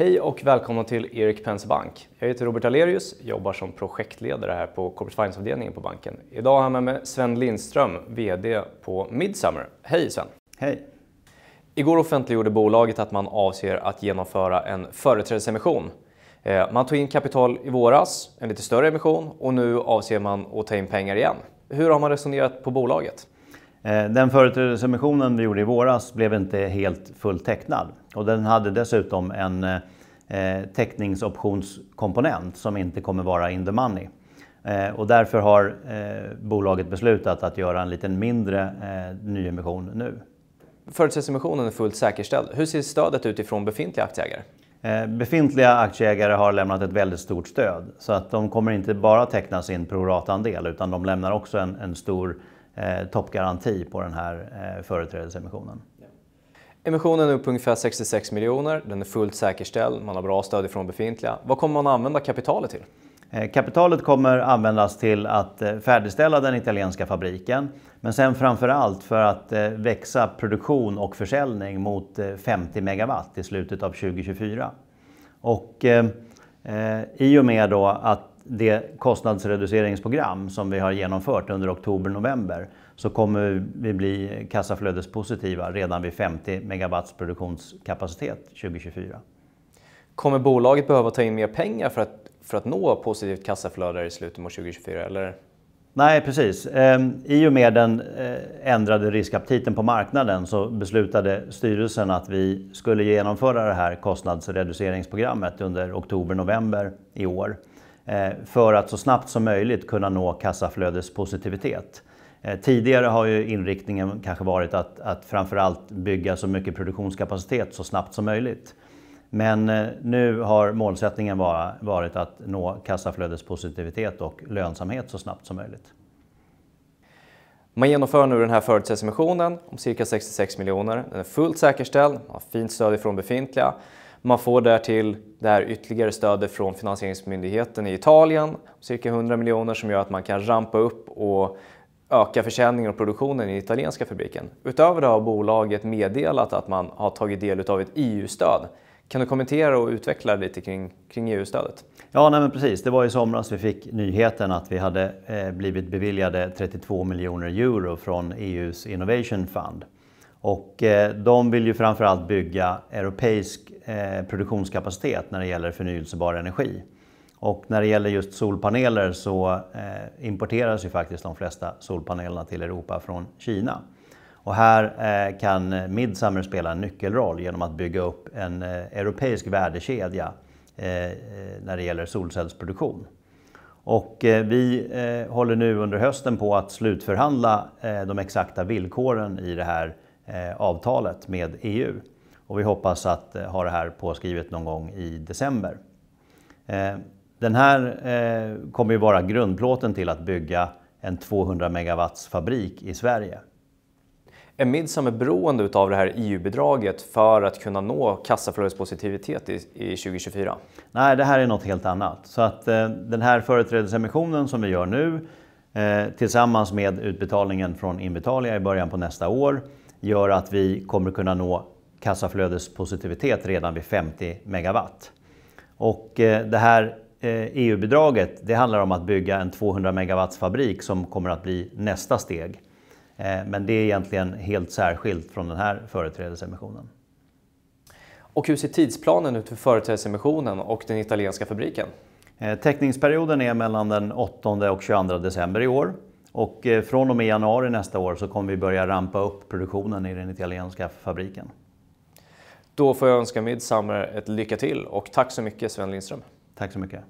Hej och välkomna till Erik Penser Bank. Jag heter Robert Alerius, jobbar som projektledare här på Corporate Finance-avdelningen på banken. Idag har jag med mig Sven Lindström, VD på Midsummer. Hej Sven! Hej! Igår offentliggjorde bolaget att man avser att genomföra en företrädesemission. Eh, man tog in kapital i våras, en lite större emission, och nu avser man att ta in pengar igen. Hur har man resonerat på bolaget? Eh, den företrädesemissionen vi gjorde i våras blev inte helt fullt tecknad och den hade dessutom en eh, teckningsoptionskomponent som inte kommer vara in the money. Eh, och därför har bolaget beslutat att göra en lite mindre nyemission nu. Företrädesemissionen är fullt säkerställd. Hur ser stödet ut ifrån befintliga aktieägare? Befintliga aktieägare har lämnat ett väldigt stort stöd så att de kommer inte bara teckna sin prorata andel utan de lämnar också en, en stor eh, toppgaranti på den här eh, företrädesemissionen. Emissionen är upp ungefär 66 miljoner, den är fullt säkerställd, man har bra stöd från befintliga. Vad kommer man använda kapitalet till? Eh, kapitalet kommer användas till att eh, färdigställa den italienska fabriken men sen framförallt för att eh, växa produktion och försäljning mot 50 megawatt i slutet av 2024. Och i och med då att det kostnadsreduceringsprogram som vi har genomfört under oktober-november så kommer vi bli kassaflödespositiva redan vid 50 megawatts produktionskapacitet 2024. Kommer bolaget behöva ta in mer pengar för att, för att nå positivt kassaflöde i slutet av 2024? Eller? Nej, precis. Ehm, I och med den eh, ändrade riskaptiten på marknaden så beslutade styrelsen att vi skulle genomföra det här kostnadsreduceringsprogrammet under oktober-november i år. Eh, för att så snabbt som möjligt kunna nå kassaflödespositivitet. Eh, tidigare har ju inriktningen kanske varit att, att framförallt bygga så mycket produktionskapacitet så snabbt som möjligt. Men eh, nu har målsättningen bara varit att nå kassaflödespositivitet och lönsamhet så snabbt som möjligt. Man genomför nu den här företagsemissionen om cirka 66 miljoner. Den är fullt säkerställd, har fint stöd från befintliga man får därtill det här ytterligare stödet från finansieringsmyndigheten i Italien, cirka 100 miljoner, som gör att man kan rampa upp och öka försäljningen och produktionen i italienska fabriken. Utöver det har bolaget meddelat att man har tagit del av ett EU-stöd. Kan du kommentera och utveckla lite kring, kring EU-stödet? Ja, nej precis. Det var i somras vi fick nyheten att vi hade eh, blivit beviljade 32 miljoner euro från EUs Innovation Fund. Och eh, de vill ju framförallt bygga europeisk eh, produktionskapacitet när det gäller förnyelsebar energi. Och när det gäller just solpaneler så eh, importeras ju faktiskt de flesta solpanelerna till Europa från Kina. Och här kan Midsummer spela en nyckelroll genom att bygga upp en europeisk värdekedja när det gäller solcellsproduktion. Och vi håller nu under hösten på att slutförhandla de exakta villkoren i det här Eh, avtalet med EU. Och vi hoppas att eh, ha det här påskrivet någon gång i december. Eh, den här kommer ju vara grundplåten till att bygga en 200 megawatts fabrik i Sverige. Är som är beroende av det här EU-bidraget för att kunna nå kassaflödespositivitet i, 2024? Nej, det här är något helt annat. Så att den här företrädesemissionen som vi gör nu tillsammans med utbetalningen från Invitalia i början på nästa år gör att vi kommer kunna nå kassaflödespositivitet redan vid 50 megawatt. Och eh, det här EU-bidraget eh, e det handlar om att bygga en 200 megawatts fabrik som kommer att bli nästa steg. Eh, men det är egentligen helt särskilt från den här företrädesemissionen. Och hur ser tidsplanen ut för företrädesemissionen och den italienska fabriken? Täckningsperioden är mellan den 8 och 22 december i år och eh, från och med januari nästa år så kommer vi börja rampa upp produktionen i den italienska fabriken. Då får jag önska Midsummer ett lycka till och tack så mycket Sven Lindström. Tack så mycket.